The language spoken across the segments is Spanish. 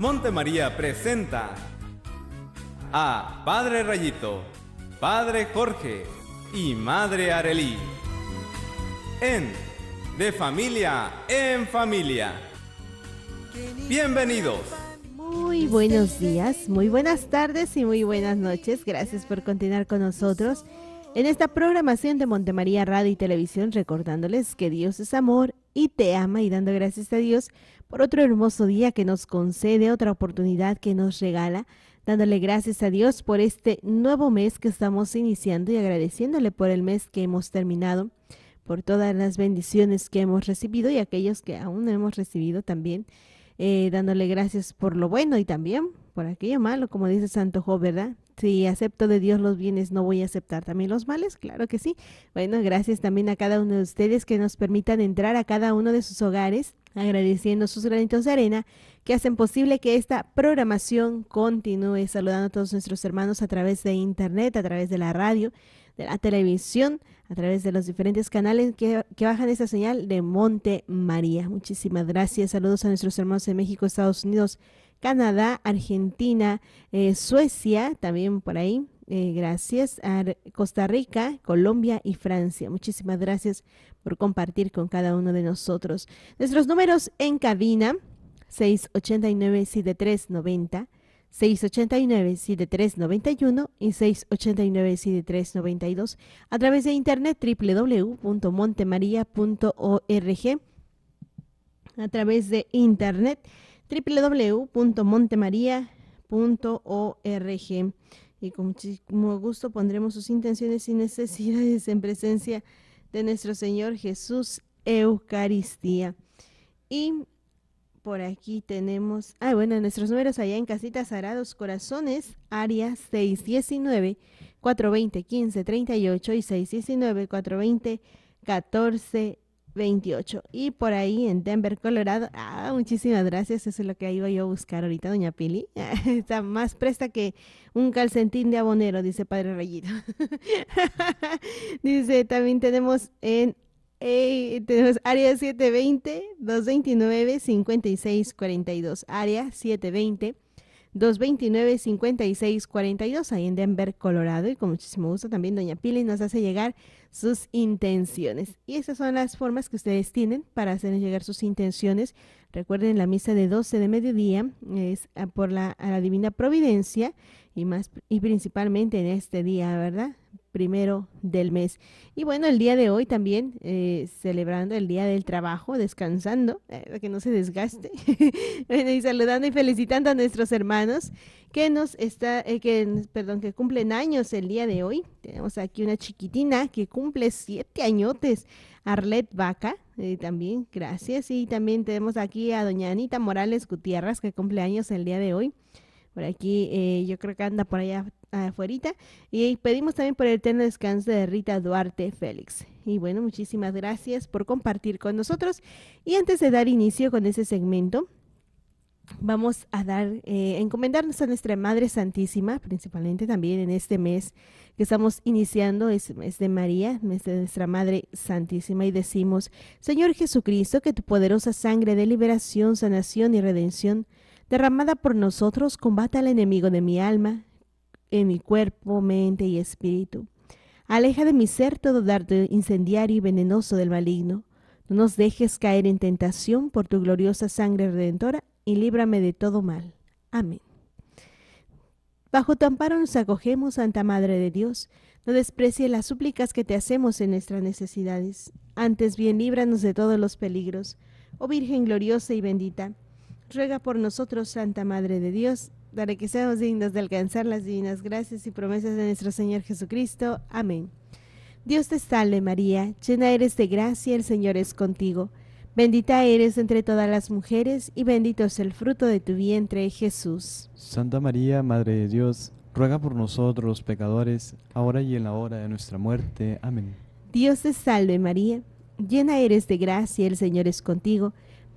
Montemaría presenta a Padre Rayito, Padre Jorge y Madre Arelí en De Familia en Familia. Bienvenidos. Muy buenos días, muy buenas tardes y muy buenas noches. Gracias por continuar con nosotros en esta programación de Montemaría Radio y Televisión, recordándoles que Dios es amor y te ama y dando gracias a Dios por otro hermoso día que nos concede, otra oportunidad que nos regala, dándole gracias a Dios por este nuevo mes que estamos iniciando y agradeciéndole por el mes que hemos terminado, por todas las bendiciones que hemos recibido y aquellos que aún no hemos recibido también, eh, dándole gracias por lo bueno y también por aquello malo, como dice Santo Job, ¿verdad? Si acepto de Dios los bienes, no voy a aceptar también los males, claro que sí. Bueno, gracias también a cada uno de ustedes que nos permitan entrar a cada uno de sus hogares, agradeciendo sus granitos de arena que hacen posible que esta programación continúe. Saludando a todos nuestros hermanos a través de internet, a través de la radio, de la televisión, a través de los diferentes canales que, bajan esa señal de Monte María. Muchísimas gracias. Saludos a nuestros hermanos de México, Estados Unidos, Canadá, Argentina, eh, Suecia, también por ahí. Eh, gracias a Costa Rica, Colombia y Francia. Muchísimas gracias por compartir con cada uno de nosotros. Nuestros números en cabina 689-7390, 689-7391 y 689-7392 a través de internet www.montemaria.org a través de internet www.montemaria.org Y con muchísimo gusto pondremos sus intenciones y necesidades en presencia de nuestro Señor Jesús Eucaristía. Y por aquí tenemos, ah, bueno, nuestros números allá en Casitas arados, Corazones, área 619 420 1538 y 619 420 14 28. Y por ahí en Denver, Colorado. Ah, muchísimas gracias. Eso es lo que iba yo a buscar ahorita, doña Pili. Está más presta que un calcentín de abonero, dice Padre Rayito. dice, también tenemos en eh, tenemos área 720-229-5642. Área 720. 229-5642 ahí en Denver, Colorado. Y con muchísimo gusto también doña Pili nos hace llegar sus intenciones. Y esas son las formas que ustedes tienen para hacer llegar sus intenciones. Recuerden la misa de 12 de mediodía es ah, por la, a la Divina Providencia y, más, y principalmente en este día, ¿verdad? primero del mes. Y bueno, el día de hoy también eh, celebrando el Día del Trabajo, descansando, eh, para que no se desgaste. y saludando y felicitando a nuestros hermanos que nos está, eh, que, perdón, que cumplen años el día de hoy. Tenemos aquí una chiquitina que cumple siete añotes, Arlet Vaca. también, gracias. Y también tenemos aquí a doña Anita Morales Gutiérrez, que cumple años el día de hoy por aquí, eh, yo creo que anda por allá afuera. Y pedimos también por el eterno descanso de Rita Duarte Félix. Y bueno, muchísimas gracias por compartir con nosotros. Y antes de dar inicio con ese segmento, vamos a dar, eh, encomendarnos a nuestra Madre Santísima, principalmente también en este mes que estamos iniciando, es mes de María, mes de nuestra Madre Santísima, y decimos, Señor Jesucristo, que tu poderosa sangre de liberación, sanación y redención derramada por nosotros, combata al enemigo de mi alma, en mi cuerpo, mente y espíritu. Aleja de mi ser todo dardo incendiario y venenoso del maligno. No nos dejes caer en tentación por tu gloriosa sangre redentora y líbrame de todo mal. Amén. Bajo tu amparo nos acogemos, Santa Madre de Dios. No desprecie las súplicas que te hacemos en nuestras necesidades. Antes bien, líbranos de todos los peligros. Oh Virgen gloriosa y bendita ruega por nosotros, Santa Madre de Dios, para que seamos dignos de alcanzar las divinas gracias y promesas de nuestro Señor Jesucristo. Amén. Dios te salve María, llena eres de gracia, el Señor es contigo. Bendita eres entre todas las mujeres y bendito es el fruto de tu vientre, Jesús. Santa María, Madre de Dios, ruega por nosotros los pecadores, ahora y en la hora de nuestra muerte. Amén. Dios te salve María, llena eres de gracia, el Señor es contigo.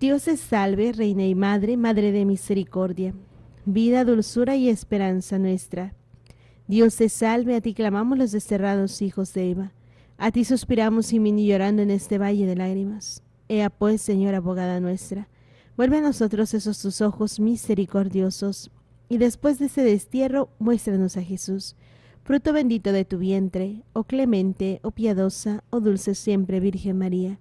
Dios te salve, Reina y Madre, Madre de Misericordia, vida, dulzura y esperanza nuestra. Dios te salve, a ti clamamos los desterrados hijos de Eva, a ti suspiramos y mini llorando en este valle de lágrimas. Ea pues, Señora abogada nuestra, vuelve a nosotros esos tus ojos misericordiosos, y después de este destierro, muéstranos a Jesús, fruto bendito de tu vientre, oh clemente, oh piadosa, oh dulce siempre Virgen María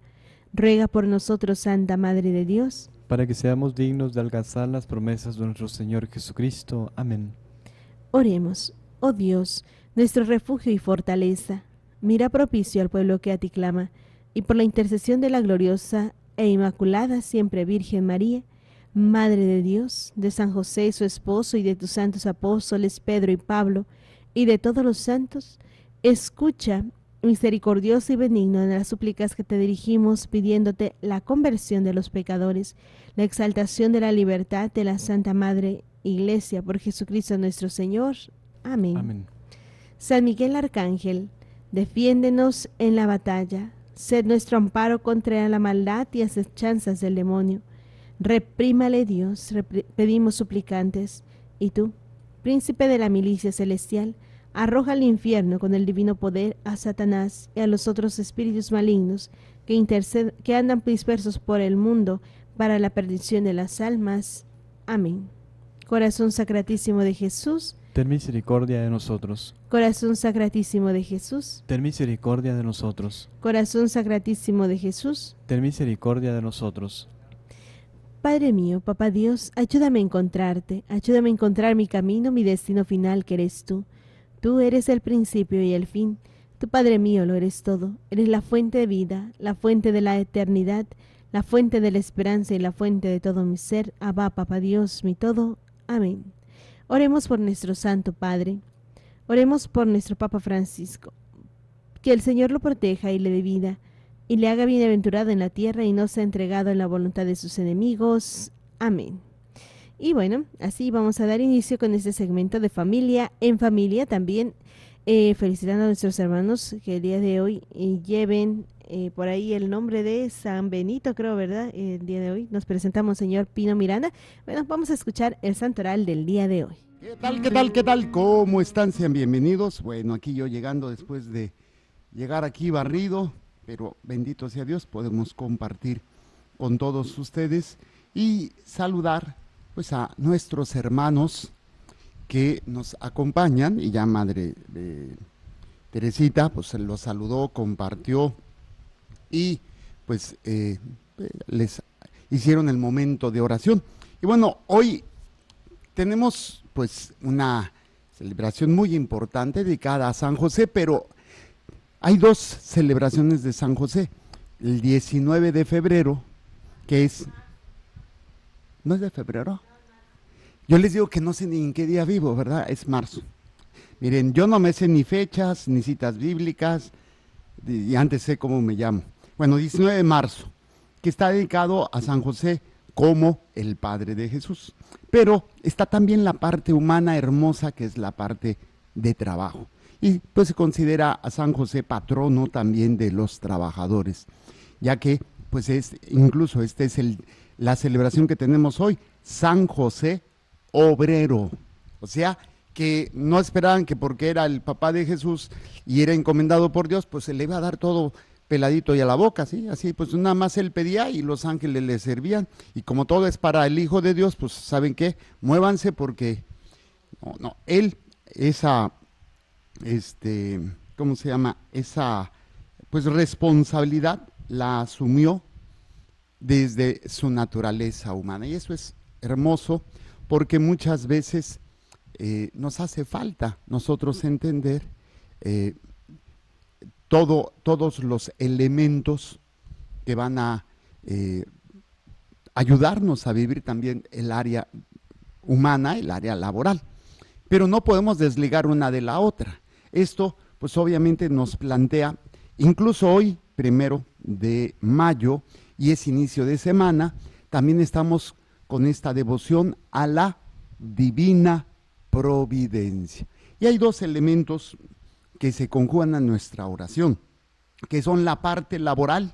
ruega por nosotros, Santa Madre de Dios, para que seamos dignos de alcanzar las promesas de nuestro Señor Jesucristo. Amén. Oremos, oh Dios, nuestro refugio y fortaleza, mira propicio al pueblo que a ti clama, y por la intercesión de la gloriosa e inmaculada siempre Virgen María, Madre de Dios, de San José, su esposo, y de tus santos apóstoles Pedro y Pablo, y de todos los santos, escucha misericordioso y benigno en las súplicas que te dirigimos, pidiéndote la conversión de los pecadores, la exaltación de la libertad de la Santa Madre Iglesia, por Jesucristo nuestro Señor. Amén. San Miguel Arcángel, defiéndenos en la batalla, sed nuestro amparo contra la maldad y asechanzas del demonio. Reprímale Dios, pedimos suplicantes. Y tú, príncipe de la milicia celestial, arroja al infierno con el divino poder a Satanás y a los otros espíritus malignos que, que andan dispersos por el mundo para la perdición de las almas. Amén. Corazón Sacratísimo de Jesús, ten misericordia de nosotros. Corazón Sacratísimo de Jesús, ten misericordia de nosotros. Corazón Sacratísimo de Jesús, ten misericordia de nosotros. Padre mío, Papá Dios, ayúdame a encontrarte, ayúdame a encontrar mi camino, mi destino final que eres tú. Tú eres el principio y el fin. Tu Padre mío lo eres todo. Eres la fuente de vida, la fuente de la eternidad, la fuente de la esperanza y la fuente de todo mi ser. Abba, Papa Dios, mi todo. Amén. Oremos por nuestro Santo Padre. Oremos por nuestro Papa Francisco. Que el Señor lo proteja y le dé vida, y le haga bienaventurado en la tierra y no sea entregado en la voluntad de sus enemigos. Amén. Y bueno, así vamos a dar inicio con este segmento de familia en familia también. Eh, felicitando a nuestros hermanos que el día de hoy eh, lleven eh, por ahí el nombre de San Benito, creo, ¿verdad? El día de hoy nos presentamos, señor Pino Miranda. Bueno, vamos a escuchar el santoral del día de hoy. ¿Qué tal, qué tal, qué tal? ¿Cómo están? Sean bienvenidos. Bueno, aquí yo llegando después de llegar aquí barrido, pero bendito sea Dios, podemos compartir con todos ustedes y saludar pues a nuestros hermanos que nos acompañan y ya madre de Teresita pues los saludó, compartió y pues eh, les hicieron el momento de oración. Y bueno, hoy tenemos pues una celebración muy importante dedicada a San José, pero hay dos celebraciones de San José. El 19 de febrero, que es ¿No es de febrero? Yo les digo que no sé ni en qué día vivo, ¿verdad? Es marzo. Miren, yo no me sé ni fechas, ni citas bíblicas, y antes sé cómo me llamo. Bueno, 19 de marzo, que está dedicado a San José como el Padre de Jesús. Pero está también la parte humana hermosa, que es la parte de trabajo. Y pues se considera a San José patrono también de los trabajadores, ya que pues es, incluso esta es el, la celebración que tenemos hoy, San José Obrero. O sea, que no esperaban que porque era el papá de Jesús y era encomendado por Dios, pues se le iba a dar todo peladito y a la boca, ¿sí? Así, pues nada más él pedía y los ángeles le servían. Y como todo es para el Hijo de Dios, pues saben qué, muévanse porque, él, esa, este, ¿cómo se llama? Esa, pues responsabilidad la asumió desde su naturaleza humana. Y eso es hermoso porque muchas veces eh, nos hace falta nosotros entender eh, todo, todos los elementos que van a eh, ayudarnos a vivir también el área humana, el área laboral. Pero no podemos desligar una de la otra. Esto, pues obviamente nos plantea, incluso hoy, primero, de mayo y es inicio de semana. También estamos con esta devoción a la divina providencia. Y hay dos elementos que se conjugan a nuestra oración, que son la parte laboral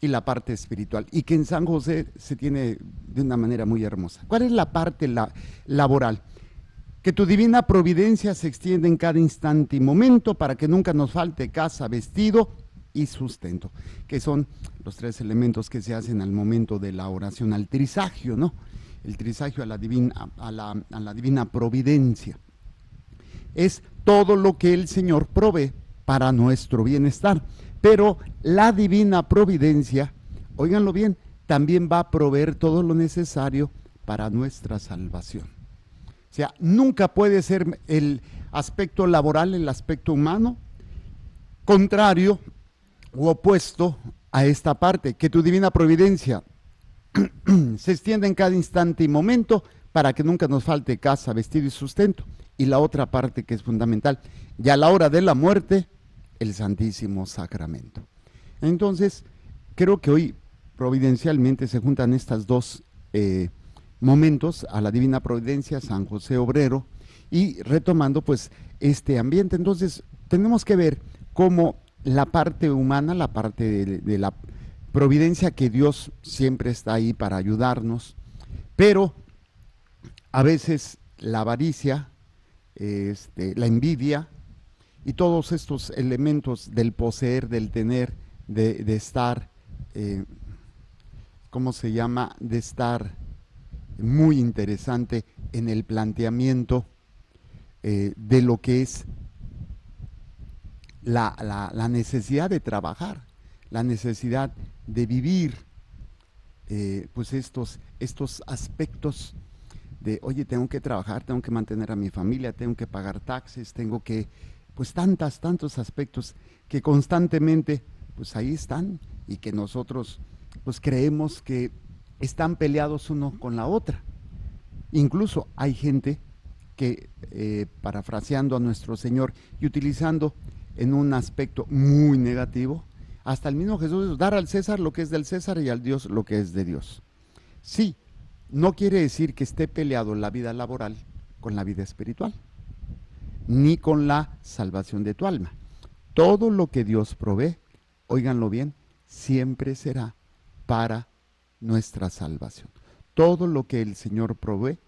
y la parte espiritual, y que en San José se tiene de una manera muy hermosa. ¿Cuál es la parte la, laboral? Que tu divina providencia se extiende en cada instante y momento para que nunca nos falte casa, vestido y sustento, que son los tres elementos que se hacen al momento de la oración, al trisagio, ¿no? El trisagio a la divina, a la, divina providencia. Es todo lo que el Señor provee para nuestro bienestar. Pero la divina providencia, óiganlo bien, también va a proveer todo lo necesario para nuestra salvación. O sea, nunca puede ser el aspecto laboral, el aspecto humano, contrario o opuesto a esta parte, que tu divina providencia se extiende en cada instante y momento para que nunca nos falte casa, vestido y sustento. Y la otra parte que es fundamental, y a la hora de la muerte, el Santísimo Sacramento. Entonces, creo que hoy providencialmente se juntan estas dos eh, momentos a la Divina Providencia, San José Obrero, y retomando pues este ambiente. Entonces, tenemos que ver cómo la parte humana, la parte de, la providencia que Dios siempre está ahí para ayudarnos, pero a veces la avaricia, este, la envidia y todos estos elementos del poseer, del tener, de, estar, eh, ¿cómo se llama? De estar muy interesante en el planteamiento eh, de lo que es la, necesidad de trabajar, la necesidad de vivir, eh, pues estos, estos aspectos de, oye, tengo que trabajar, tengo que mantener a mi familia, tengo que pagar taxes, tengo que, pues tantas, tantos aspectos que constantemente, pues ahí están y que nosotros, pues creemos que están peleados uno con la otra. Incluso hay gente que, eh, parafraseando a nuestro Señor y utilizando en un aspecto muy negativo, hasta el mismo Jesús, dar al César lo que es del César y al Dios lo que es de Dios. Sí, no quiere decir que esté peleado la vida laboral con la vida espiritual, ni con la salvación de tu alma. Todo lo que Dios provee, óiganlo bien, siempre será para nuestra salvación. Todo lo que el Señor provee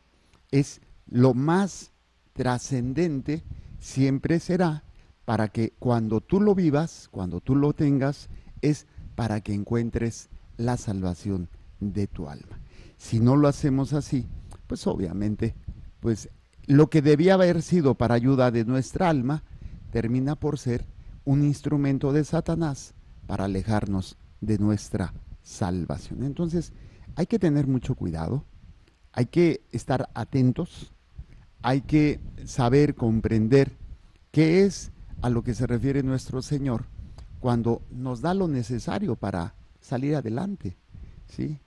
es lo más trascendente, siempre será para que cuando tú lo vivas, cuando tú lo tengas, es para que encuentres la salvación de tu alma. Si no lo hacemos así, pues obviamente, pues lo que debía haber sido para ayuda de nuestra alma, termina por ser un instrumento de Satanás para alejarnos de nuestra salvación. Entonces, hay que tener mucho cuidado, hay que estar atentos, hay que saber comprender qué es a lo que se refiere nuestro Señor cuando nos da lo necesario para salir adelante, ¿sí?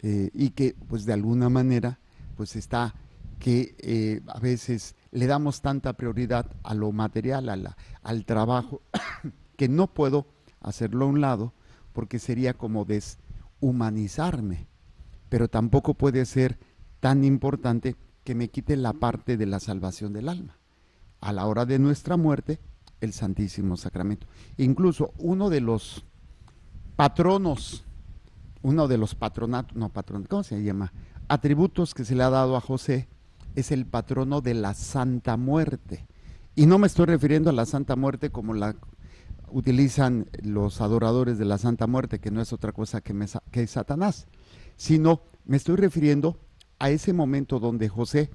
Eh, y que pues de alguna manera pues está que eh, a veces le damos tanta prioridad a lo material, a la, al trabajo, que no puedo hacerlo a un lado porque sería como deshumanizarme, pero tampoco puede ser tan importante que me quite la parte de la salvación del alma. A la hora de nuestra muerte el Santísimo Sacramento. Incluso uno de los patronos, uno de los patronatos, no patronatos, ¿cómo se llama? Atributos que se le ha dado a José es el patrono de la Santa Muerte. Y no me estoy refiriendo a la Santa Muerte como la utilizan los adoradores de la Santa Muerte, que no es otra cosa que, que Satanás, sino me estoy refiriendo a ese momento donde José,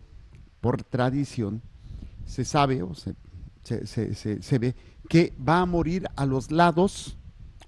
por tradición, se sabe o se se, ve que va a morir a los lados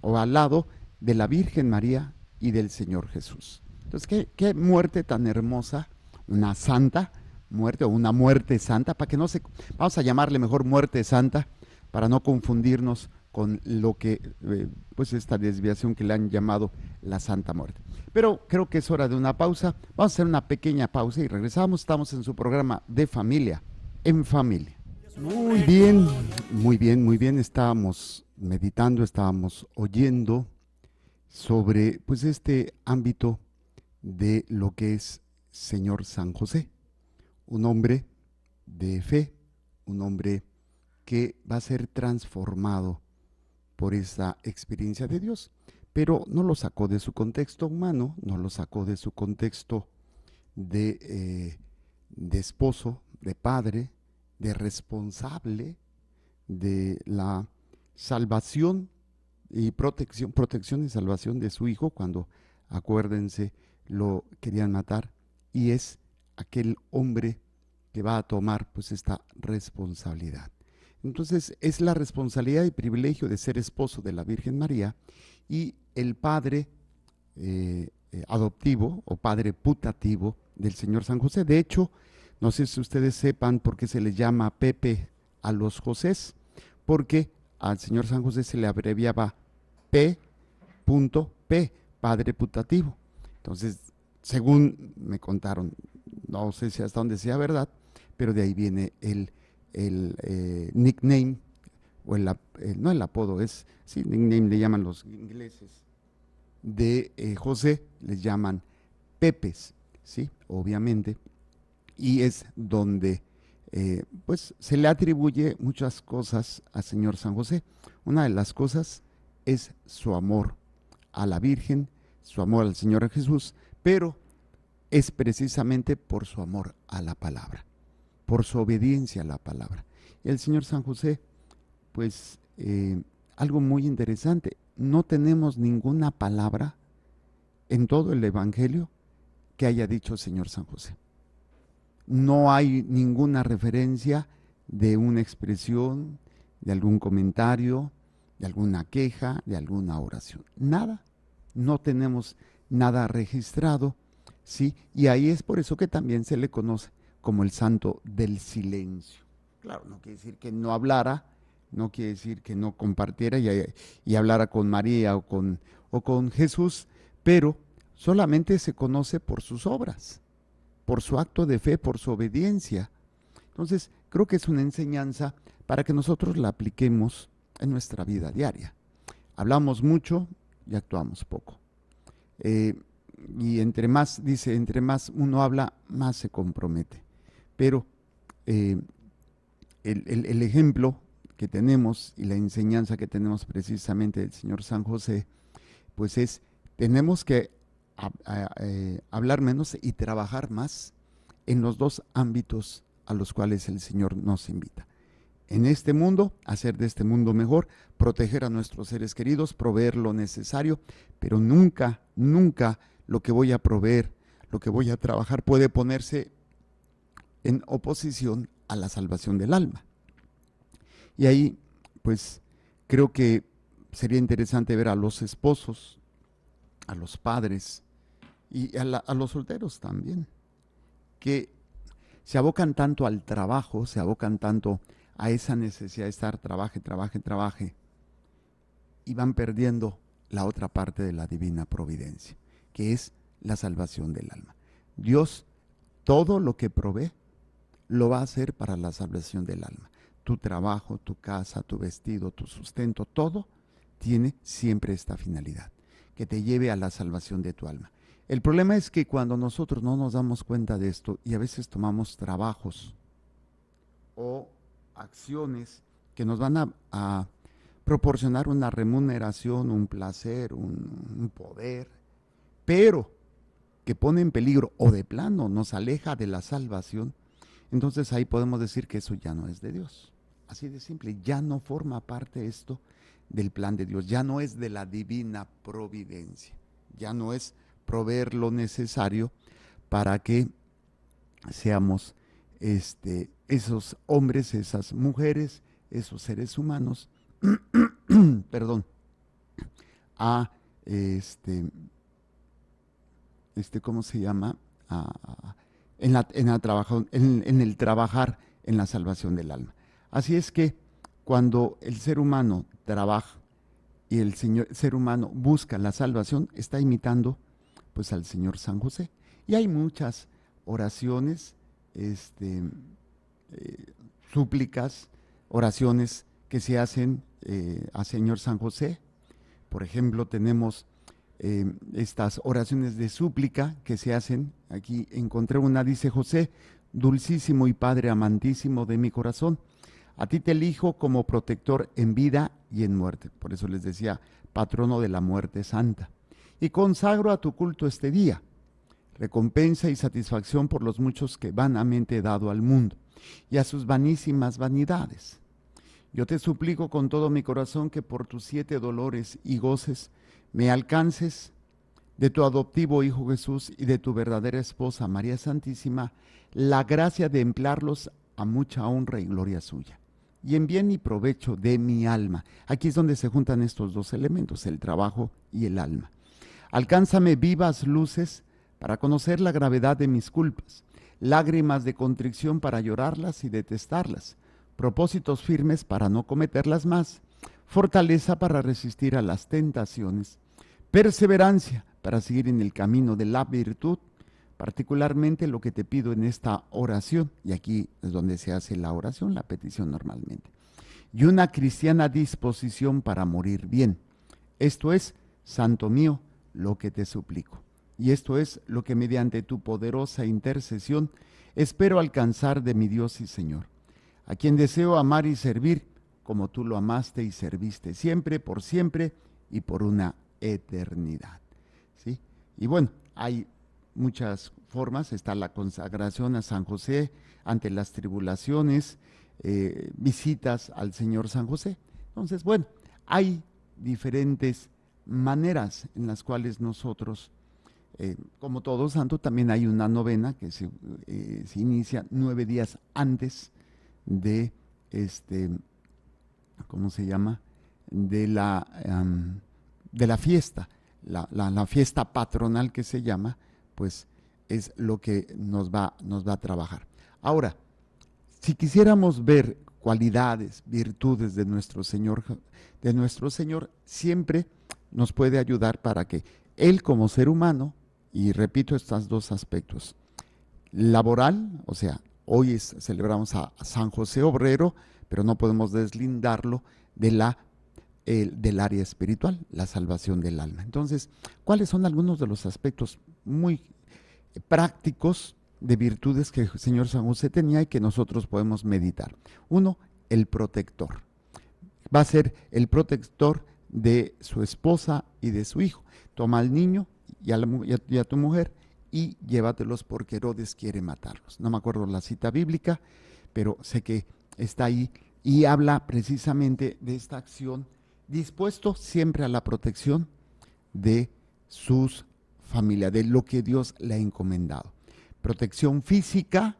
o al lado de la Virgen María y del Señor Jesús. Entonces, qué, muerte tan hermosa, una santa muerte o una muerte santa, para que no se, vamos a llamarle mejor muerte santa, para no confundirnos con lo que, eh, pues esta desviación que le han llamado la Santa Muerte. Pero creo que es hora de una pausa. Vamos a hacer una pequeña pausa y regresamos. Estamos en su programa de familia, en familia. Muy bien, muy bien, muy bien. Estábamos meditando, estábamos oyendo sobre pues este ámbito de lo que es Señor San José, un hombre de fe, un hombre que va a ser transformado por esa experiencia de Dios, pero no lo sacó de su contexto humano, no lo sacó de su contexto de, eh, de esposo, de padre, de responsable de la salvación y protección, protección y salvación de su hijo cuando, acuérdense, lo querían matar y es aquel hombre que va a tomar pues esta responsabilidad. Entonces es la responsabilidad y privilegio de ser esposo de la Virgen María y el padre eh, eh, adoptivo o padre putativo del Señor San José. De hecho, no sé si ustedes sepan por qué se le llama Pepe a los Josés, porque al señor San José se le abreviaba P. P, padre putativo. Entonces, según me contaron, no sé si hasta dónde sea verdad, pero de ahí viene el, el eh, nickname, o el, eh, no el apodo, es, sí, nickname le llaman los ingleses, de eh, José, les llaman Pepes, ¿sí? Obviamente, y es donde eh, pues se le atribuye muchas cosas al Señor San José. Una de las cosas es su amor a la Virgen, su amor al Señor Jesús, pero es precisamente por su amor a la palabra, por su obediencia a la palabra. El Señor San José, pues eh, algo muy interesante, no tenemos ninguna palabra en todo el Evangelio que haya dicho el Señor San José no hay ninguna referencia de una expresión, de algún comentario, de alguna queja, de alguna oración. Nada. No tenemos nada registrado, ¿sí? Y ahí es por eso que también se le conoce como el santo del silencio. Claro, no quiere decir que no hablara, no quiere decir que no compartiera y, hablara con María o con Jesús, pero solamente se conoce por sus obras por su acto de fe, por su obediencia. Entonces, creo que es una enseñanza para que nosotros la apliquemos en nuestra vida diaria. Hablamos mucho y actuamos poco. Eh, y entre más, dice, entre más uno habla, más se compromete. Pero eh, el, el, ejemplo que tenemos y la enseñanza que tenemos precisamente del Señor San José, pues es, tenemos que eh, hablar menos y trabajar más en los dos ámbitos a los cuales el Señor nos invita. En este mundo, hacer de este mundo mejor, proteger a nuestros seres queridos, proveer lo necesario, pero nunca, nunca lo que voy a proveer, lo que voy a trabajar puede ponerse en oposición a la salvación del alma. Y ahí, pues, creo que sería interesante ver a los esposos, a los padres, y a, los solteros también, que se abocan tanto al trabajo, se abocan tanto a esa necesidad de estar trabaje, trabaje, trabaje, y van perdiendo la otra parte de la divina providencia, que es la salvación del alma. Dios, todo lo que provee, lo va a hacer para la salvación del alma. Tu trabajo, tu casa, tu vestido, tu sustento, todo tiene siempre esta finalidad, que te lleve a la salvación de tu alma. El problema es que cuando nosotros no nos damos cuenta de esto y a veces tomamos trabajos o acciones que nos van a, proporcionar una remuneración, un placer, un, un poder, pero que pone en peligro o de plano nos aleja de la salvación, entonces ahí podemos decir que eso ya no es de Dios. Así de simple, ya no forma parte esto del plan de Dios, ya no es de la divina providencia, ya no es proveer lo necesario para que seamos este, esos hombres, esas mujeres, esos seres humanos, perdón, a este, este, ¿cómo se llama? en, la, trabajo, en, el trabajar en la salvación del alma. Así es que cuando el ser humano trabaja y el ser humano busca la salvación, está imitando pues al Señor San José. Y hay muchas oraciones, este, eh, súplicas, oraciones que se hacen eh, al Señor San José. Por ejemplo, tenemos eh, estas oraciones de súplica que se hacen. Aquí encontré una, dice José, dulcísimo y Padre amantísimo de mi corazón. A ti te elijo como protector en vida y en muerte. Por eso les decía, patrono de la muerte santa y consagro a tu culto este día. Recompensa y satisfacción por los muchos que vanamente he dado al mundo y a sus vanísimas vanidades. Yo te suplico con todo mi corazón que por tus siete dolores y goces me alcances de tu adoptivo Hijo Jesús y de tu verdadera esposa María Santísima la gracia de emplearlos a mucha honra y gloria suya y en bien y provecho de mi alma. Aquí es donde se juntan estos dos elementos, el trabajo y el alma. Alcánzame vivas luces para conocer la gravedad de mis culpas, lágrimas de contrición para llorarlas y detestarlas, propósitos firmes para no cometerlas más, fortaleza para resistir a las tentaciones, perseverancia para seguir en el camino de la virtud, particularmente lo que te pido en esta oración, y aquí es donde se hace la oración, la petición normalmente, y una cristiana disposición para morir bien. Esto es, Santo mío, lo que te suplico. Y esto es lo que mediante tu poderosa intercesión espero alcanzar de mi Dios y Señor, a quien deseo amar y servir como tú lo amaste y serviste siempre, por siempre y por una eternidad. ¿Sí? Y bueno, hay muchas formas, está la consagración a San José ante las tribulaciones, eh, visitas al Señor San José. Entonces, bueno, hay diferentes maneras en las cuales nosotros, eh, como todo santo, también hay una novena que eh, se, inicia nueve días antes de este, ¿cómo se llama? De la, de la fiesta, la, fiesta patronal que se llama, pues es lo que nos va, nos va a trabajar. Ahora, si quisiéramos ver cualidades, virtudes de nuestro Señor, de nuestro Señor, siempre nos puede ayudar para que él como ser humano, y repito estos dos aspectos, laboral, o sea, hoy celebramos a San José Obrero, pero no podemos deslindarlo de la, del área espiritual, la salvación del alma. Entonces, ¿cuáles son algunos de los aspectos muy prácticos de virtudes que el Señor San José tenía y que nosotros podemos meditar? Uno, el protector. Va a ser el protector de su esposa y de su hijo. Toma al niño y a, tu mujer y llévatelos porque Herodes quiere matarlos. No me acuerdo la cita bíblica, pero sé que está ahí y habla precisamente de esta acción, dispuesto siempre a la protección de sus familias, de lo que Dios le ha encomendado. Protección física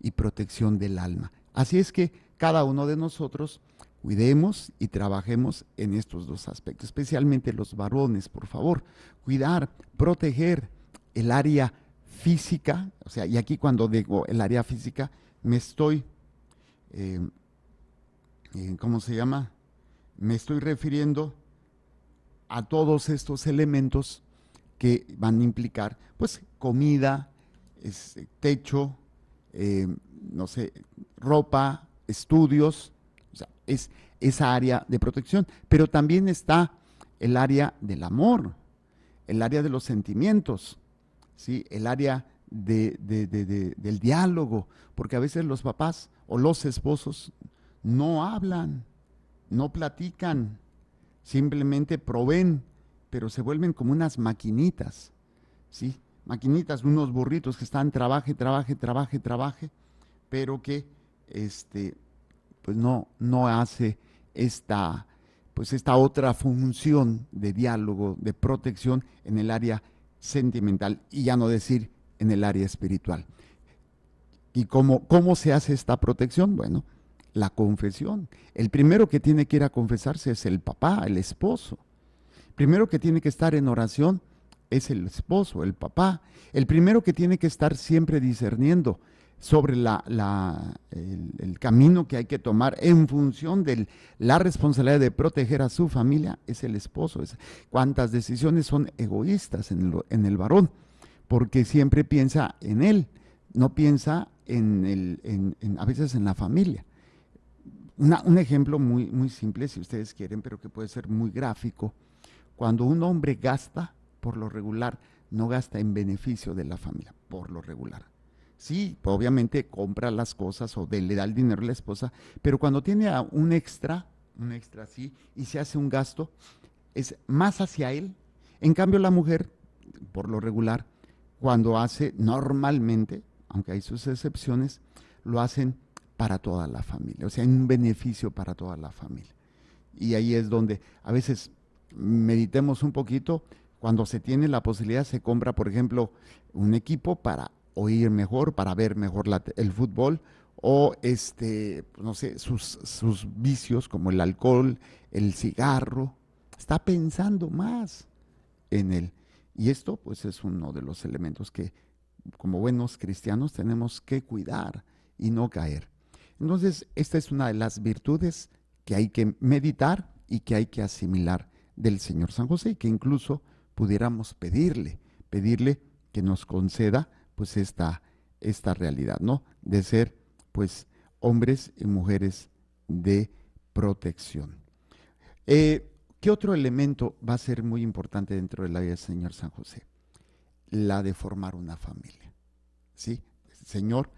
y protección del alma. Así es que cada uno de nosotros cuidemos y trabajemos en estos dos aspectos, especialmente los varones, por favor. Cuidar, proteger el área física, o sea, y aquí cuando digo el área física, me estoy, eh, eh, ¿cómo se llama? Me estoy refiriendo a todos estos elementos que van a implicar, pues, comida, este, techo, eh, no sé, ropa, estudios, es esa área de protección. Pero también está el área del amor, el área de los sentimientos, ¿sí? el área de, del diálogo, porque a veces los papás o los esposos no hablan, no platican, simplemente proveen, pero se vuelven como unas maquinitas, ¿sí? maquinitas, unos burritos que están trabaje, trabaje, trabaje, trabaje, pero que este, pues no, no hace esta, pues esta otra función de diálogo, de protección en el área sentimental y ya no decir en el área espiritual. ¿Y cómo, cómo se hace esta protección? Bueno, la confesión. El primero que tiene que ir a confesarse es el papá, el esposo. Primero que tiene que estar en oración es el esposo, el papá. El primero que tiene que estar siempre discerniendo sobre la, el, camino que hay que tomar en función de la responsabilidad de proteger a su familia es el esposo. Es, cuántas decisiones son egoístas en el, en el varón, porque siempre piensa en él, no piensa en, el, en, a veces en la familia. un ejemplo muy, muy simple, si ustedes quieren, pero que puede ser muy gráfico. Cuando un hombre gasta, por lo regular, no gasta en beneficio de la familia, por lo regular Sí, pues, obviamente compra las cosas o le da el dinero a la esposa, pero cuando tiene un extra, un extra sí, y se hace un gasto, es más hacia él. En cambio, la mujer, por lo regular, cuando hace normalmente, aunque hay sus excepciones, lo hacen para toda la familia, o sea, un beneficio para toda la familia. Y ahí es donde a veces meditemos un poquito, cuando se tiene la posibilidad se compra, por ejemplo, un equipo para oír mejor, para ver mejor el fútbol o este, no sé, sus, sus vicios como el alcohol, el cigarro. Está pensando más en él. Y esto pues es uno de los elementos que como buenos cristianos tenemos que cuidar y no caer. Entonces, esta es una de las virtudes que hay que meditar y que hay que asimilar del Señor San José y que incluso pudiéramos pedirle, pedirle que nos conceda pues esta, esta realidad, ¿no? De ser pues hombres y mujeres de protección. Eh, ¿Qué otro elemento va a ser muy importante dentro de la vida del Señor San José? La de formar una familia. ¿Sí? Señor,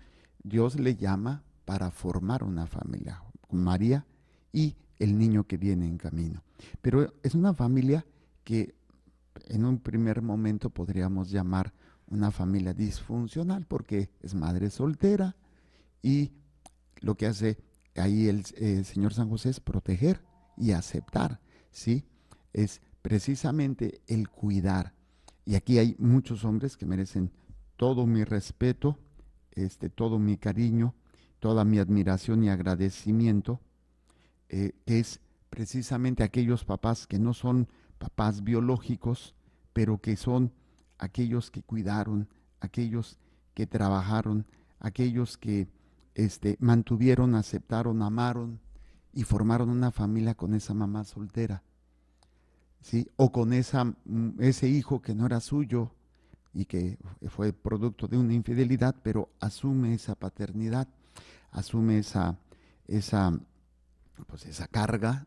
Dios le llama para formar una familia con María y el niño que viene en camino. Pero es una familia que en un primer momento podríamos llamar una familia disfuncional porque es madre soltera y lo que hace ahí el, señor San José es proteger y aceptar, ¿sí? Es precisamente el cuidar. Y aquí hay muchos hombres que merecen todo mi respeto, este, todo mi cariño, toda mi admiración y agradecimiento, eh, que es precisamente aquellos papás que no son papás biológicos, pero que son aquellos que cuidaron, aquellos que trabajaron, aquellos que este, mantuvieron, aceptaron, amaron y formaron una familia con esa mamá soltera, ¿sí? O con esa, mm, ese hijo que no era suyo y que fue producto de una infidelidad, pero asume esa paternidad, asume esa, esa, pues esa carga,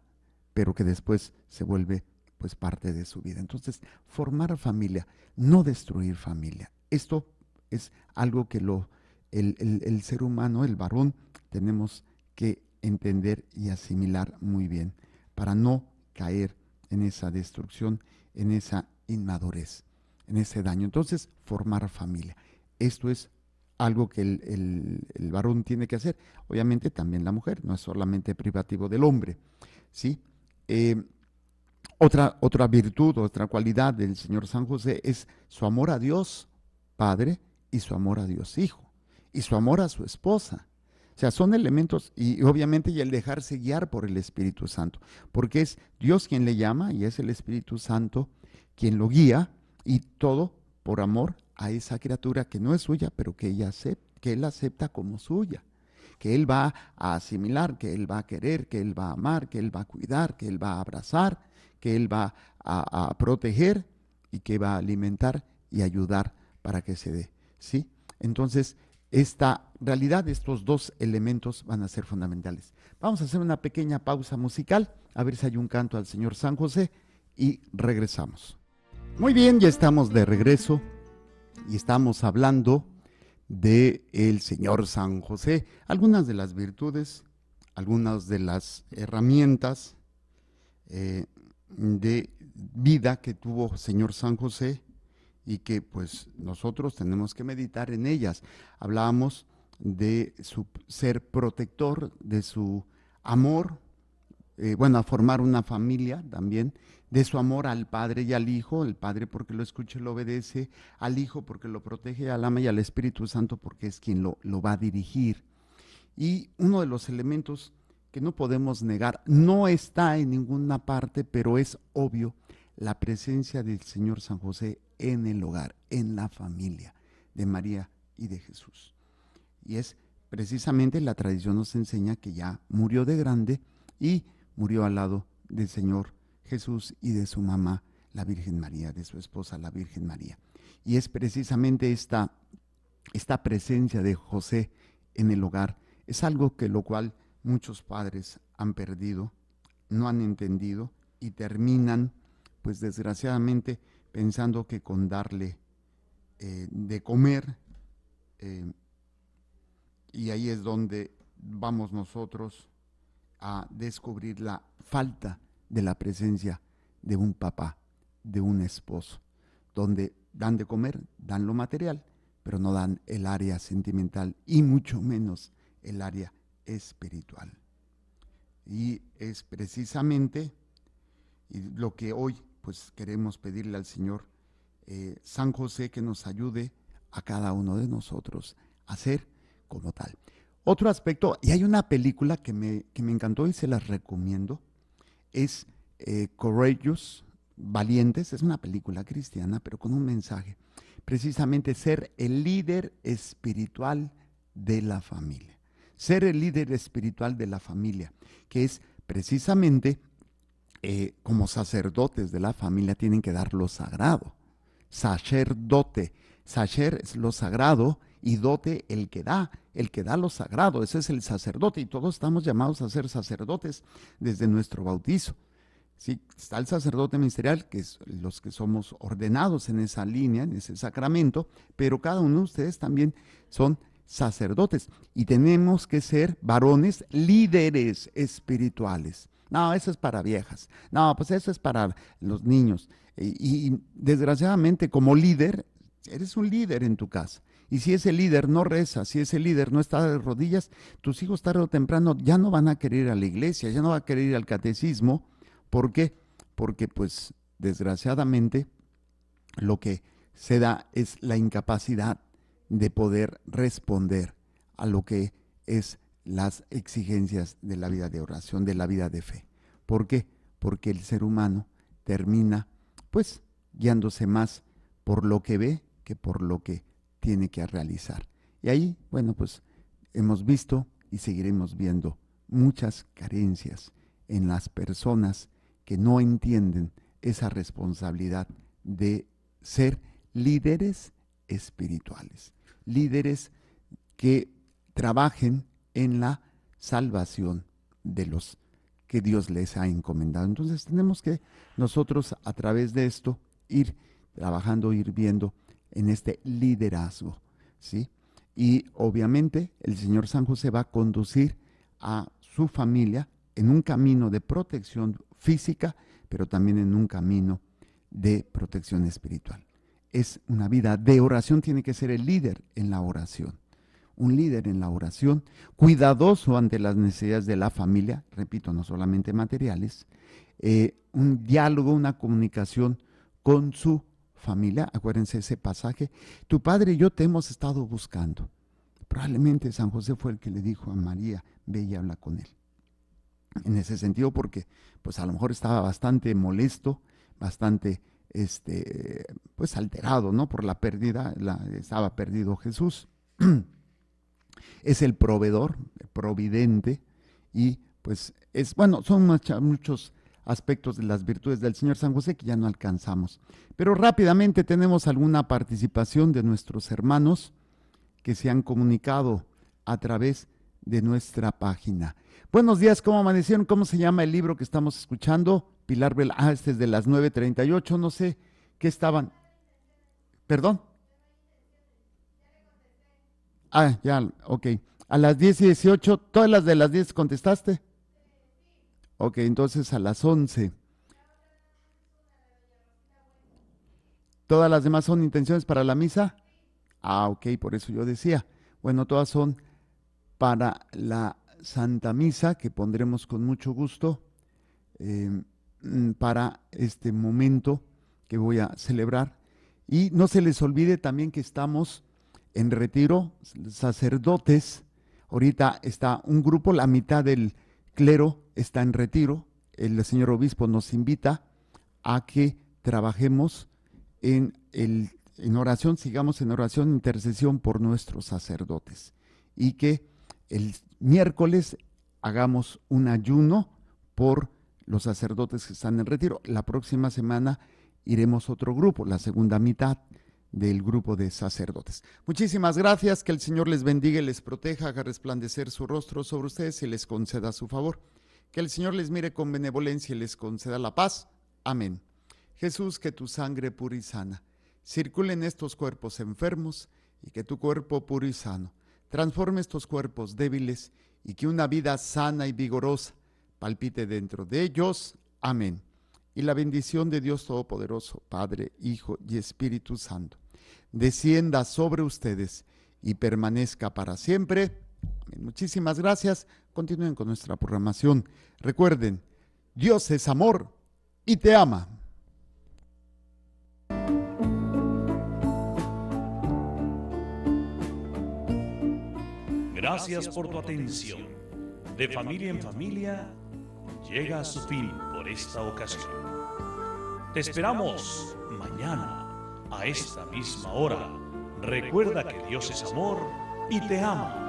pero que después se vuelve pues parte de su vida. Entonces, formar familia, no destruir familia. Esto es algo que lo, el, ser humano, el varón, tenemos que entender y asimilar muy bien para no caer en esa destrucción, en esa inmadurez, en ese daño. Entonces, formar familia. Esto es algo que el, el, varón tiene que hacer. Obviamente también la mujer, no es solamente privativo del hombre. ¿sí? Eh, otra, otra virtud, otra cualidad del Señor San José es su amor a Dios Padre y su amor a Dios Hijo y su amor a su esposa. O sea, son elementos y obviamente y el dejarse guiar por el Espíritu Santo, porque es Dios quien le llama y es el Espíritu Santo quien lo guía y todo por amor a esa criatura que no es suya, pero que ella que él acepta como suya que Él va a asimilar, que Él va a querer, que Él va a amar, que Él va a cuidar, que Él va a abrazar, que Él va a, proteger y que va a alimentar y ayudar para que se dé. ¿sí? Entonces, esta realidad, estos dos elementos van a ser fundamentales. Vamos a hacer una pequeña pausa musical, a ver si hay un canto al Señor San José y regresamos. Muy bien, ya estamos de regreso y estamos hablando de el Señor San José, algunas de las virtudes, algunas de las herramientas, eh, de vida que tuvo Señor San José y que pues nosotros tenemos que meditar en ellas. Hablábamos de su ser protector, de su amor, eh, bueno, a formar una familia también, de su amor al Padre y al Hijo, el Padre porque lo escucha y lo obedece, al Hijo porque lo protege, al ama y al Espíritu Santo porque es quien lo, lo va a dirigir. Y uno de los elementos que no podemos negar, no está en ninguna parte, pero es obvio la presencia del Señor San José en el hogar, en la familia de María y de Jesús. Y es precisamente la tradición nos enseña que ya murió de grande y murió al lado del Señor Jesús y de su mamá, la Virgen María, de su esposa, la Virgen María. Y es precisamente esta, esta presencia de José en el hogar, es algo que lo cual muchos padres han perdido, no han entendido y terminan, pues desgraciadamente, pensando que con darle eh, de comer, eh, y ahí es donde vamos nosotros a descubrir la falta de la presencia de un papá, de un esposo, donde dan de comer, dan lo material, pero no dan el área sentimental y mucho menos el área espiritual. Y es precisamente lo que hoy pues queremos pedirle al Señor eh, San José que nos ayude a cada uno de nosotros a ser como tal. Otro aspecto, y hay una película que me, que me encantó y se las recomiendo, es eh, Valientes, es una película cristiana, pero con un mensaje, precisamente ser el líder espiritual de la familia ser el líder espiritual de la familia, que es precisamente eh, como sacerdotes de la familia tienen que dar lo sagrado. Sacerdote. Sacer es lo sagrado y dote el que da, el que da lo sagrado. Ese es el sacerdote y todos estamos llamados a ser sacerdotes desde nuestro bautizo. Sí, está el sacerdote ministerial, que es los que somos ordenados en esa línea, en ese sacramento, pero cada uno de ustedes también son sacerdotes y tenemos que ser varones líderes espirituales. No, eso es para viejas. No, pues eso es para los niños. Y, desgraciadamente como líder, eres un líder en tu casa. Y si ese líder no reza, si ese líder no está de rodillas, tus hijos tarde o temprano ya no van a querer ir a la iglesia, ya no van a querer ir al catecismo. ¿Por qué? Porque pues desgraciadamente lo que se da es la incapacidad de poder responder a lo que es las exigencias de la vida de oración, de la vida de fe. ¿Por qué? Porque el ser humano termina pues guiándose más por lo que ve que por lo que tiene que realizar. Y ahí, bueno, pues hemos visto y seguiremos viendo muchas carencias en las personas que no entienden esa responsabilidad de ser líderes espirituales líderes que trabajen en la salvación de los que Dios les ha encomendado. Entonces tenemos que nosotros a través de esto ir trabajando, ir viendo en este liderazgo, ¿sí? Y obviamente el Señor San José va a conducir a su familia en un camino de protección física, pero también en un camino de protección espiritual es una vida de oración, tiene que ser el líder en la oración. Un líder en la oración, cuidadoso ante las necesidades de la familia, repito, no solamente materiales, eh, un diálogo, una comunicación con su familia. Acuérdense ese pasaje. Tu padre y yo te hemos estado buscando. Probablemente San José fue el que le dijo a María, ve y habla con él. En ese sentido, porque pues a lo mejor estaba bastante molesto, bastante este, pues alterado, ¿no? Por la pérdida, la, estaba perdido Jesús. es el proveedor, el providente, y pues es, bueno, son muchos aspectos de las virtudes del Señor San José que ya no alcanzamos. Pero rápidamente tenemos alguna participación de nuestros hermanos que se han comunicado a través de de nuestra página. Buenos días, ¿cómo amanecieron? ¿Cómo se llama el libro que estamos escuchando? Pilar Bel, ah, este es de las 9.38, no sé qué estaban. Perdón. Ah, ya, ok. A las 10 y 18, ¿todas las de las 10 contestaste? Ok, entonces a las 11. ¿Todas las demás son intenciones para la misa? Ah, ok, por eso yo decía. Bueno, todas son para la Santa Misa, que pondremos con mucho gusto em, mm, para este momento que voy a celebrar. Y no se les olvide también que estamos en retiro, sacerdotes. Ahorita está un grupo, la mitad del clero está en retiro. El señor obispo nos invita a que trabajemos en, el, en oración, sigamos en oración, intercesión por nuestros sacerdotes y que el miércoles hagamos un ayuno por los sacerdotes que están en retiro. La próxima semana iremos otro grupo, la segunda mitad del grupo de sacerdotes. Muchísimas gracias, que el Señor les bendiga y les proteja, haga resplandecer su rostro sobre ustedes y les conceda su favor. Que el Señor les mire con benevolencia y les conceda la paz. Amén. Jesús, que tu sangre pura y sana circule en estos cuerpos enfermos y que tu cuerpo puro y sano transforme estos cuerpos débiles y que una vida sana y vigorosa palpite dentro de ellos. Amén. Y la bendición de Dios Todopoderoso, Padre, Hijo y Espíritu Santo, descienda sobre ustedes y permanezca para siempre. Muchísimas gracias. Continúen con nuestra programación. Recuerden, Dios es amor y te ama. Gracias por tu atención. De familia en familia, llega a su fin por esta ocasión. Te esperamos mañana a esta misma hora. Recuerda que Dios es amor y te ama.